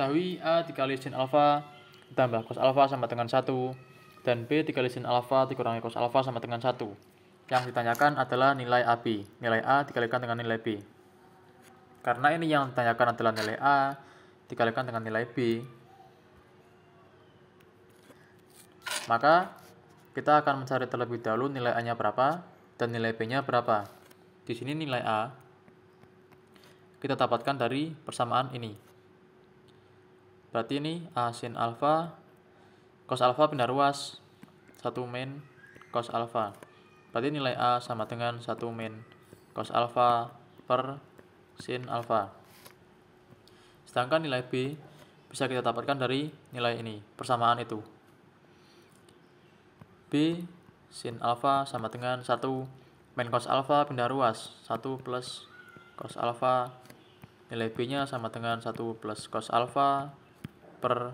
diketahui A dikali sin alfa ditambah cos alfa sama dengan 1 dan B dikali sin alfa dikurangi cos alfa sama dengan 1. Yang ditanyakan adalah nilai AB, nilai A dikalikan dengan nilai B. Karena ini yang ditanyakan adalah nilai A dikalikan dengan nilai B, maka kita akan mencari terlebih dahulu nilai A-nya berapa dan nilai B-nya berapa. Di sini nilai A kita dapatkan dari persamaan ini berarti ini A ah, sin alfa cos alfa pindah ruas 1 min cos alfa berarti nilai A sama dengan 1 min cos alfa per sin alfa sedangkan nilai B bisa kita dapatkan dari nilai ini persamaan itu B sin alfa sama dengan 1 min cos alfa pindah ruas 1 plus cos alfa nilai B nya sama dengan 1 plus cos alfa per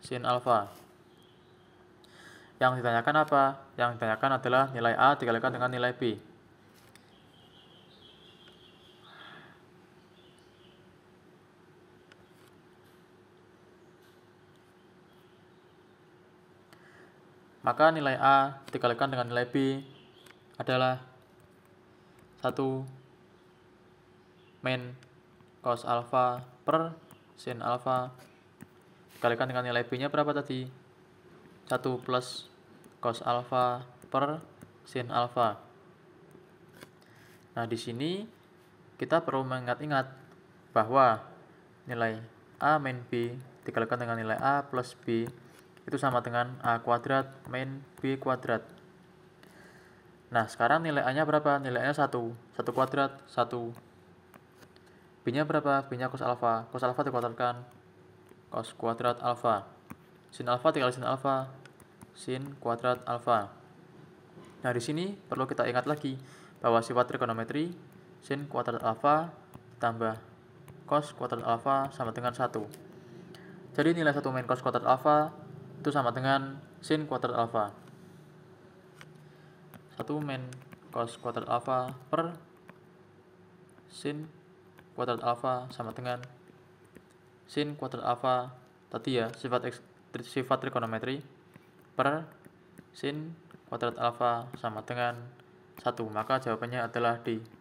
sin alfa. Yang ditanyakan apa? Yang ditanyakan adalah nilai A dikalikan dengan nilai B. Maka nilai A dikalikan dengan nilai B adalah 1 min cos alfa per sin alfa dikalikan dengan nilai B nya berapa tadi 1 plus cos alpha per sin alpha nah di sini kita perlu mengingat-ingat bahwa nilai A min B dikalikan dengan nilai A plus B itu sama dengan A kuadrat min B kuadrat nah sekarang nilai A nya berapa? nilai A nya 1 1 kuadrat 1 B nya berapa? B nya cos alpha cos alpha dikuadratkan cos kuadrat alfa. Sin alfa dikali sin alfa. Sin kuadrat alfa. Nah, di sini perlu kita ingat lagi bahwa sifat trigonometri sin kuadrat alfa ditambah cos kuadrat alfa sama dengan 1. Jadi nilai 1 min cos kuadrat alfa itu sama dengan sin kuadrat alfa. 1 min cos kuadrat alfa per sin kuadrat alfa sama dengan sin kuadrat alfa tadi ya sifat x, sifat trigonometri per sin kuadrat alfa sama dengan satu, maka jawabannya adalah D